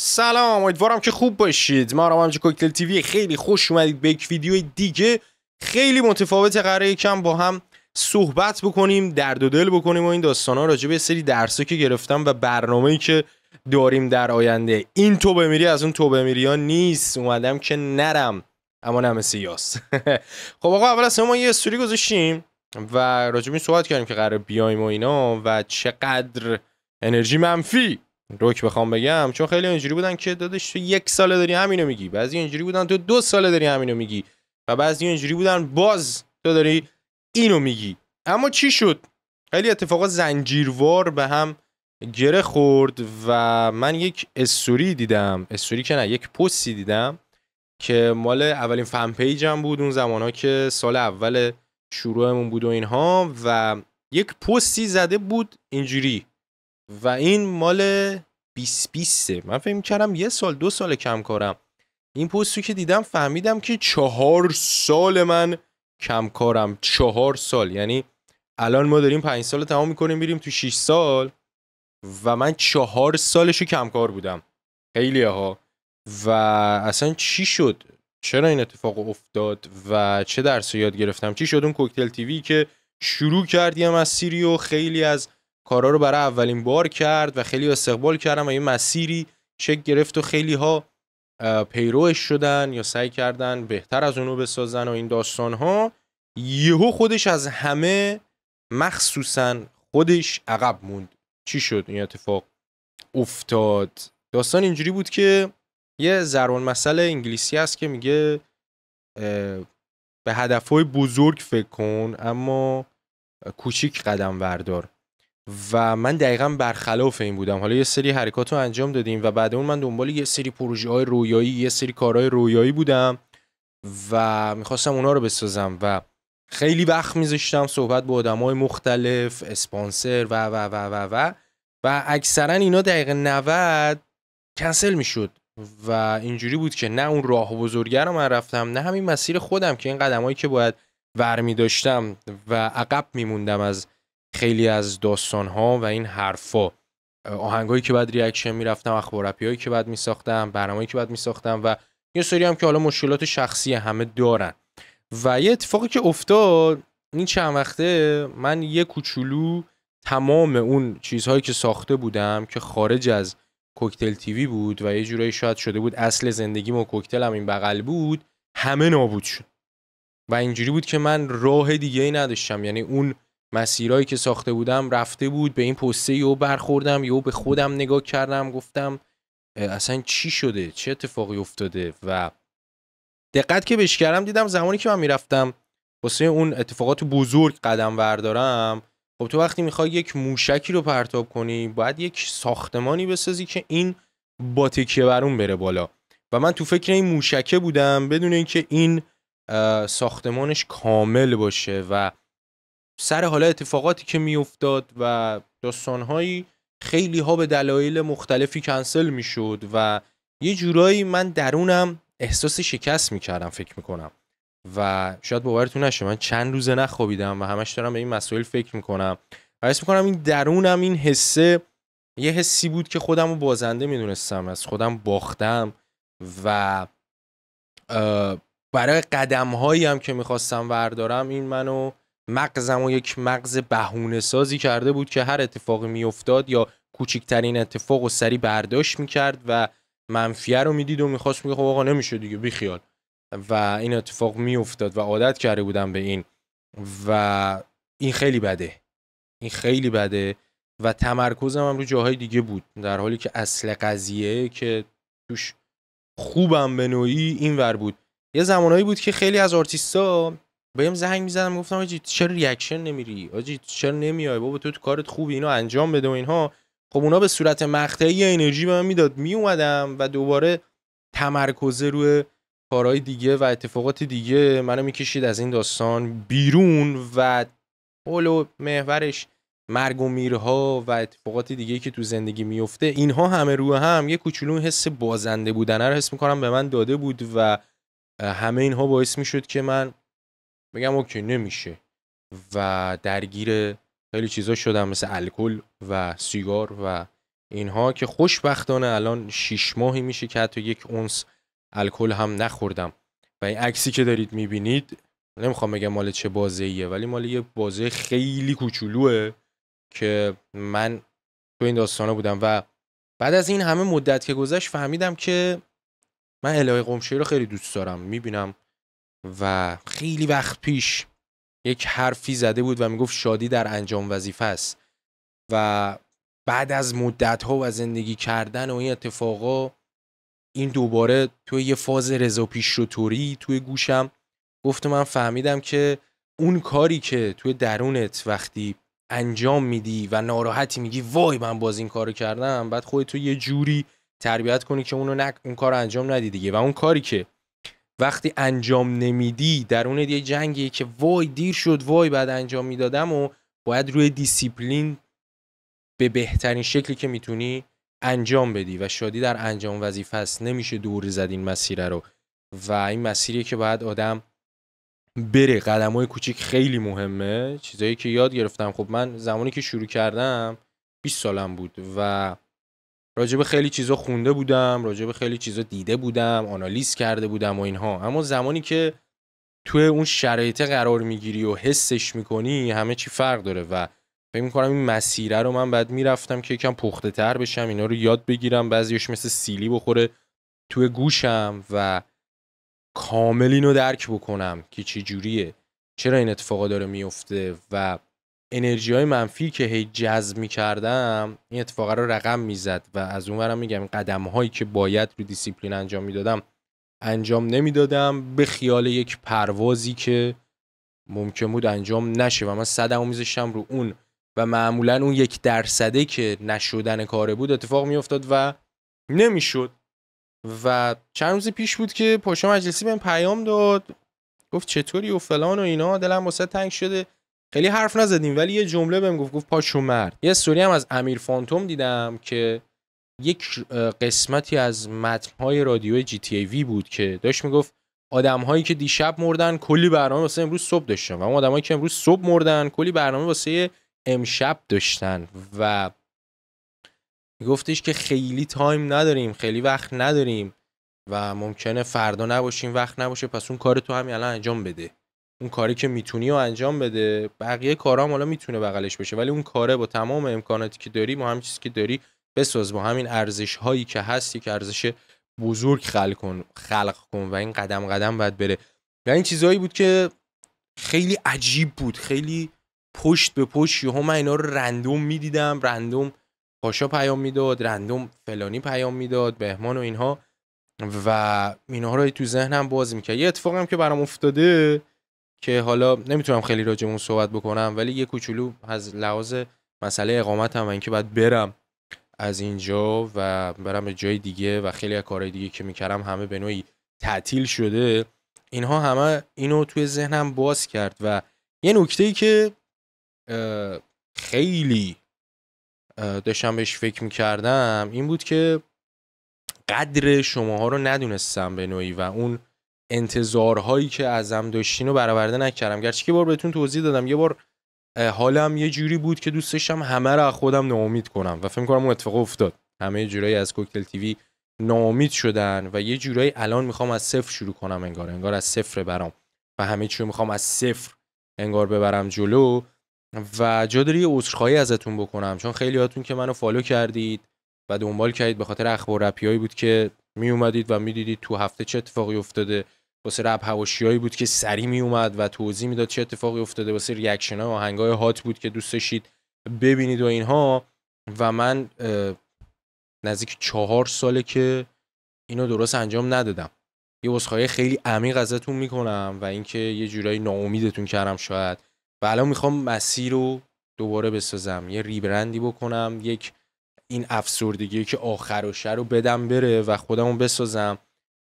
سلام امیدوارم که خوب باشید ما رو همچه کوکتل تیوی خیلی خوش اومدید به یک ویدیو دیگه خیلی متفاوت قراره یکم با هم صحبت بکنیم درد و دل بکنیم و این داستان ها راجع سری درسه که گرفتم و برنامه‌ای که داریم در آینده این توبه میری از اون توبه میری ها نیست اومدم که نرم اما نه سیاست خب آقا اول از ما یه استوری گذاشتیم و راجع به صحبت کردیم که قراره بیایم و اینا و چقدر انرژی منفی روک بخوام بگم چون خیلی اینجوری بودن که دادش تو یک ساله داری همینو میگی بعضی اینجوری بودن تو دو ساله داری همینو میگی و بعضی اینجوری بودن باز تو داری اینو میگی اما چی شد خیلی اتفاقا زنجیروار به هم گره خورد و من یک استوری دیدم استوری که نه یک پستی دیدم که مال اولین فن پیجم بود اون زمان ها که سال اول شروعمون بود و اینها و یک پستی زده بود اینجوری و این مال 2020 من فکر کردم یه سال دو سال کم کارم این پست که دیدم فهمیدم که چهار سال من کم کارم چهار سال یعنی الان ما داریم پنج سال تمام میکنیم میریم تو 6 سال و من چهار سالشو کمکار بودم خیلی ها و اصلا چی شد چرا این اتفاق افتاد و چه درس یاد گرفتم چی شد اون کوکتل تیوی که شروع کردیم از و خیلی از کارا رو برای اولین بار کرد و خیلی استقبال کردن و یه مسیری چک گرفت و خیلی ها پیروش شدن یا سعی کردن بهتر از اونو بسازن و این داستان ها یهو خودش از همه مخصوصا خودش عقب موند چی شد این اتفاق افتاد داستان اینجوری بود که یه زرون مسئله انگلیسی هست که میگه به هدفهای بزرگ فکر کن اما کوچیک قدم وردار و من دقیقا برخلاف این بودم حالا یه سری حرکات رو انجام دادیم و بعد اون من دنبال یه سری پروژه های رویایی یه سری کارهای رویایی بودم و میخواستم اونا رو بسازم و خیلی وقت میذاشتم صحبت با آدم های مختلف اسپانسر و و و و و و اکثرا اینا دقیقه 90 کنسل میشد و اینجوری بود که نه اون راه بزرگه رو من رفتم نه همین مسیر خودم که این قدمایی که باید ورمی داشتم و عقب میموندم از خیلی از داستان ها و این حرفا آهنگایی که بعد ریاکشن میرفتم اخبار هایی که بعد میساختم برنامه‌ای که بعد میساختم و یه سری هم که حالا مشکلات شخصی همه دارن و یه اتفاقی که افتاد این چند وقته من یه کوچولو تمام اون چیزهایی که ساخته بودم که خارج از کوکتل تیوی بود و یه جورایی شاید شده بود اصل زندگی و کوکتل هم این بغل بود همه نابود شد و اینجوری بود که من راه دیگه ای نداشتم یعنی اون مسیرهایی که ساخته بودم رفته بود به این پسته یو برخوردم یو به خودم نگاه کردم گفتم اصلا چی شده چه اتفاقی افتاده و دقت که بهش کردم دیدم زمانی که من میرفتم واسه اون اتفاقات بزرگ قدم بردارم خب تو وقتی میخوای یک موشکی رو پرتاب کنی باید یک ساختمانی بسازی که این با تکیه برون بره بالا و من تو فکر این موشکه بودم بدون اینکه این ساختمانش کامل باشه و سر حالا اتفاقاتی که میافتاد و داستانهایی خیلی ها به دلایل مختلفی کنسل میشد و یه جورایی من درونم احساس شکست میکردم فکر میکنم و شاید باورتون نشه من چند روزه نخوابیدم و همش دارم به این مسائل فکر میکنم و حس میکنم این درونم این حسه یه حسی بود که خودم رو بازنده میدونستم از خودم باختم و برای قدم هم که میخواستم وردارم این منو مغزم و یک مغز بهونه سازی کرده بود که هر اتفاقی میافتاد یا کوچکترین اتفاق و سری برداشت میکرد و منفیه رو میدید و میخواست میگه خب آقا نمیشه دیگه بیخیال و این اتفاق میافتاد و عادت کرده بودم به این و این خیلی بده این خیلی بده و تمرکزم هم رو جاهای دیگه بود در حالی که اصل قضیه که توش خوبم به نوعی این ور بود یه زمانهایی بود که خیلی از آرتیستا بهم زنگ میزدم گفتم آجی چرا ریاکشن نمیری آجی چرا نمیای بابا تو تو کارت خوبی اینو انجام بده و اینها خب اونا به صورت مقطعی انرژی به من میداد میومدم و دوباره تمرکز روی کارهای دیگه و اتفاقات دیگه منو میکشید از این داستان بیرون و اولو محورش مرگ و میرها و اتفاقات دیگه که تو زندگی میفته اینها همه رو هم یه کوچولو حس بازنده بودن رو حس میکنم به من داده بود و همه اینها باعث میشد که من میگم اوکی نمیشه و درگیر خیلی چیزا شدم مثل الکل و سیگار و اینها که خوشبختانه الان شیش ماهی میشه که حتی یک اونس الکل هم نخوردم و این عکسی که دارید میبینید نمیخوام بگم مال چه بازه ولی مال یه بازه خیلی کوچولوه که من تو این داستانا بودم و بعد از این همه مدت که گذشت فهمیدم که من الهه قمشه رو خیلی دوست دارم میبینم و خیلی وقت پیش یک حرفی زده بود و میگفت شادی در انجام وظیفه است و بعد از مدت ها و زندگی کردن و این اتفاقا این دوباره توی یه فاز رضا توری توی گوشم گفت من فهمیدم که اون کاری که توی درونت وقتی انجام میدی و ناراحتی میگی وای من باز این کارو کردم بعد خودت تو یه جوری تربیت کنی که اونو نک... اون کار انجام ندی دیگه و اون کاری که وقتی انجام نمیدی درون یه جنگی که وای دیر شد وای بعد انجام میدادم و باید روی دیسیپلین به بهترین شکلی که میتونی انجام بدی و شادی در انجام وظیفه است نمیشه دور زد این مسیر رو و این مسیریه که باید آدم بره قدم های کوچیک خیلی مهمه چیزایی که یاد گرفتم خب من زمانی که شروع کردم 20 سالم بود و راجب خیلی چیزا خونده بودم راجب خیلی چیزا دیده بودم آنالیز کرده بودم و اینها اما زمانی که توی اون شرایط قرار میگیری و حسش میکنی همه چی فرق داره و فکر میکنم این مسیره رو من بعد میرفتم که یکم پخته تر بشم اینا رو یاد بگیرم بعضیش مثل سیلی بخوره توی گوشم و کامل اینو درک بکنم که چی جوریه چرا این اتفاقا داره میفته و انرژی های منفی که هی جذب می کردم این اتفاقه رو رقم میزد و از اون برم میگم قدم هایی که باید رو دیسیپلین انجام میدادم انجام نمیدادم به خیال یک پروازی که ممکن بود انجام نشه و من می میذاشتم رو اون و معمولا اون یک درصده که نشدن کاره بود اتفاق میافتاد و نمیشد و چند روز پیش بود که پاشا مجلسی این پیام داد گفت چطوری و فلان و اینا دلم واسه تنگ شده خیلی حرف نزدیم ولی یه جمله بهم گفت گفت پاشو مرد یه سوری هم از امیر فانتوم دیدم که یک قسمتی از متنهای رادیو جی تی ای وی بود که داشت میگفت آدم که دیشب مردن کلی برنامه واسه امروز صبح داشتن و اون آدمایی که امروز صبح مردن کلی برنامه واسه امشب داشتن و گفتش که خیلی تایم نداریم خیلی وقت نداریم و ممکنه فردا نباشیم وقت نباشه پس اون کار تو همین الان انجام بده اون کاری که میتونی و انجام بده بقیه کارا هم حالا میتونه بغلش بشه ولی اون کاره با تمام امکاناتی که داری با همین چیزی که داری بساز با همین ارزش هایی که هست یک ارزش بزرگ خلق کن خلق کن و این قدم قدم باید بره و این چیزهایی بود که خیلی عجیب بود خیلی پشت به پشت یهو من اینا رو رندوم میدیدم رندوم پاشا پیام میداد رندوم فلانی پیام میداد بهمان و اینها و اینها رو تو ذهنم باز میکرد یه هم که برام افتاده که حالا نمیتونم خیلی راجمون صحبت بکنم ولی یه کوچولو از لحاظ مسئله اقامت هم و اینکه باید برم از اینجا و برم به جای دیگه و خیلی از کارهای دیگه که میکردم همه به نوعی تعطیل شده اینها همه اینو توی ذهنم باز کرد و یه نکته ای که خیلی داشتم بهش فکر میکردم این بود که قدر شماها رو ندونستم به نوعی و اون انتظارهایی که ازم داشتین رو برآورده نکردم گرچه که بار بهتون توضیح دادم یه بار حالم یه جوری بود که دوست داشتم همه رو از خودم ناامید کنم و فکر کنم اون اتفاق افتاد همه جورایی از کوکتل تیوی ناامید شدن و یه جورایی الان میخوام از صفر شروع کنم انگار انگار از صفر برام و همه چی میخوام از صفر انگار ببرم جلو و جا داره عذرخواهی ازتون بکنم چون خیلی هاتون که منو فالو کردید و دنبال کردید به خاطر اخبار رپیایی بود که می اومدید و میدیدید تو هفته چه اتفاقی افتاده واسه رپ هواشیایی بود که سری می اومد و توضیح میداد چه اتفاقی افتاده واسه ریاکشن ها هات بود که دوست داشتید ببینید و اینها و من نزدیک چهار ساله که اینو درست انجام ندادم یه عذرخواهی خیلی عمیق ازتون میکنم و اینکه یه جورایی ناامیدتون کردم شاید و الان میخوام مسیر رو دوباره بسازم یه ریبرندی بکنم یک این افسردگی که آخر و رو بدم بره و خودمون بسازم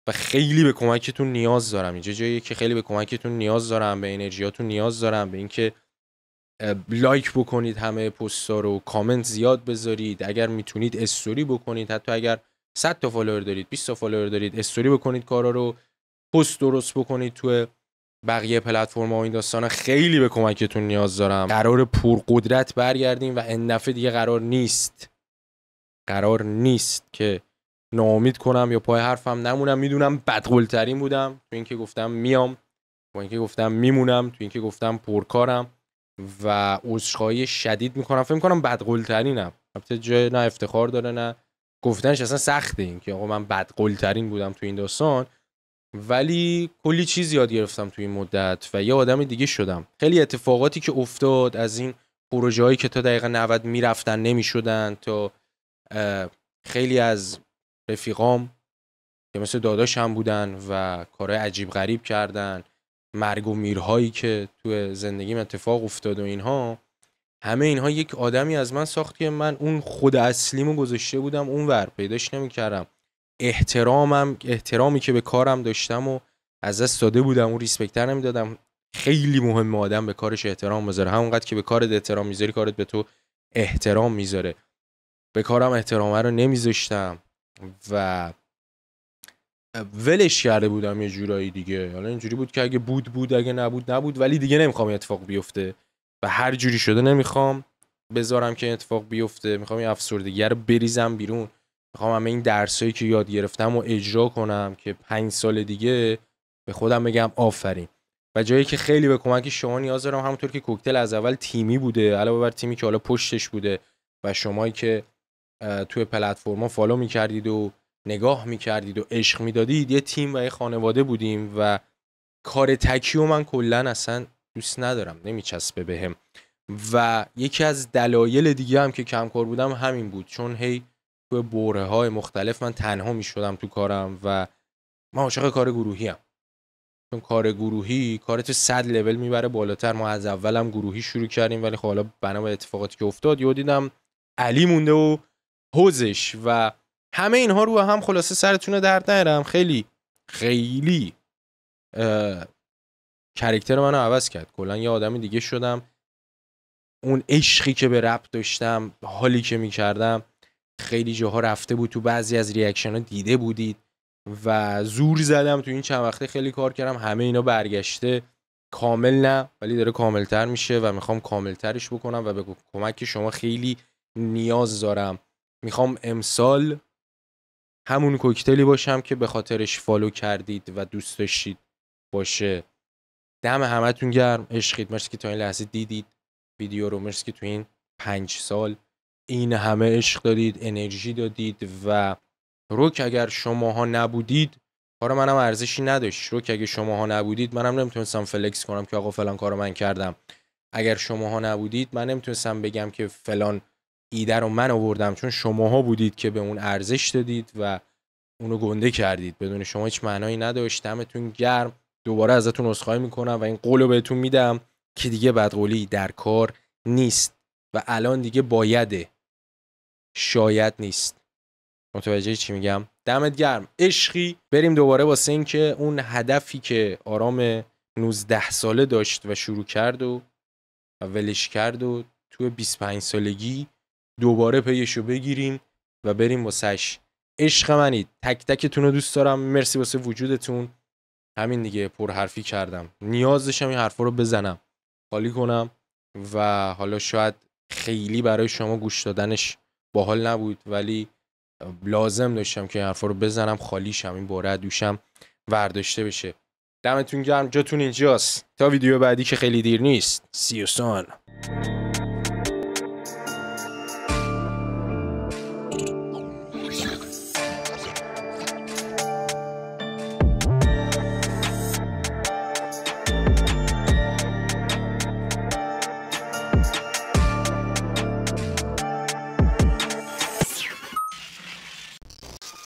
و خیلی به کمکتون نیاز دارم اینجا جایی که خیلی به کمکتون نیاز دارم به انرژیاتون نیاز دارم به اینکه لایک بکنید همه ها رو کامنت زیاد بذارید اگر میتونید استوری بکنید حتی اگر 100 تا فالوور دارید 20 تا فالوور دارید استوری بکنید کارا رو پست درست بکنید تو بقیه پلتفرم و این داستان خیلی به کمکتون نیاز دارم قرار پرقدرت برگردیم و این دیگه قرار نیست قرار نیست که ناامید کنم یا پای حرفم نمونم میدونم ترین بودم تو اینکه گفتم میام تو اینکه گفتم میمونم تو اینکه گفتم پرکارم و عذرخواهی شدید میکنم فکر میکنم ترینم البته جای نه افتخار داره نه گفتنش اصلا سخته این که آقا من ترین بودم تو این داستان ولی کلی چیز یاد گرفتم تو این مدت و یه آدم دیگه شدم خیلی اتفاقاتی که افتاد از این هایی که تا دقیقه 90 میرفتن نمیشدن تا خیلی از رفیقام که مثل داداشم بودن و کارهای عجیب غریب کردن مرگ و میرهایی که تو زندگیم اتفاق افتاد و اینها همه اینها یک آدمی از من ساخت که من اون خود اصلیمو گذاشته بودم اون ور پیداش نمیکردم احترامم احترامی که به کارم داشتم و از دست داده بودم اون ریسپکتر نمیدادم خیلی مهم آدم به کارش احترام بذاره همونقدر که به کارت احترام میذاری کارت به تو احترام میذاره به کارم احترامه رو نمیذاشتم و ولش کرده بودم یه جورایی دیگه حالا اینجوری بود که اگه بود بود اگه نبود نبود ولی دیگه نمیخوام این اتفاق بیفته و هر جوری شده نمیخوام بذارم که این اتفاق بیفته میخوام این افسردگی رو بریزم بیرون میخوام همه این درسایی که یاد گرفتم و اجرا کنم که پنج سال دیگه به خودم بگم آفرین و جایی که خیلی به کمک شما نیاز دارم همونطور که کوکتل از اول تیمی بوده علاوه بر تیمی که حالا پشتش بوده و شمایی که توی پلتفرما فالو میکردید و نگاه میکردید و عشق میدادید یه تیم و یه خانواده بودیم و کار تکی و من کلا اصلا دوست ندارم نمیچسبه بهم و یکی از دلایل دیگه هم که کمکار بودم همین بود چون هی تو بوره های مختلف من تنها می شدم تو کارم و من عاشق کار گروهی هم. چون کار گروهی کارت صد لول میبره بالاتر ما از اولم گروهی شروع کردیم ولی خب حالا بنا به اتفاقاتی که افتاد یه دیدم علی مونده و حوزش و همه اینها رو هم خلاصه سرتون درد نرم خیلی خیلی کرکتر منو عوض کرد کلا یه آدم دیگه شدم اون عشقی که به رپ داشتم حالی که میکردم خیلی جاها رفته بود تو بعضی از ریاکشن ها دیده بودید و زور زدم تو این چند وقته خیلی کار کردم همه اینا برگشته کامل نه ولی داره کاملتر میشه و میخوام کاملترش بکنم و به کمک شما خیلی نیاز دارم میخوام امسال همون کوکتلی باشم که به خاطرش فالو کردید و دوست داشتید باشه دم همتون گرم عشقید مرسی که تا این لحظه دیدید ویدیو رو مرسی که تو این پنج سال این همه عشق دادید انرژی دادید و روک اگر شماها نبودید کار منم ارزشی نداشت روک اگه شماها نبودید منم نمیتونستم فلکس کنم که آقا فلان کارو من کردم اگر شماها نبودید من نمیتونستم بگم که فلان ایده رو من آوردم چون شماها بودید که به اون ارزش دادید و اونو گنده کردید بدون شما هیچ معنایی نداشت دمتون گرم دوباره ازتون عذرخواهی میکنم و این قول رو بهتون میدم که دیگه بدقولی در کار نیست و الان دیگه بایده شاید نیست متوجه چی میگم دمت گرم عشقی بریم دوباره واسه این که اون هدفی که آرام 19 ساله داشت و شروع کرد و, و ولش کرد و تو 25 سالگی دوباره پیشو بگیریم و بریم سش عشق منید تک تکتون رو دوست دارم مرسی واسه وجودتون همین دیگه پرحرفی کردم نیاز داشتم این حرفا رو بزنم خالی کنم و حالا شاید خیلی برای شما گوش دادنش باحال نبود ولی لازم داشتم که این حرفا رو بزنم خالیشم این باره دوشم ورداشته بشه دمتون گرم جاتون اینجاست تا ویدیو بعدی که خیلی دیر نیست سیوسان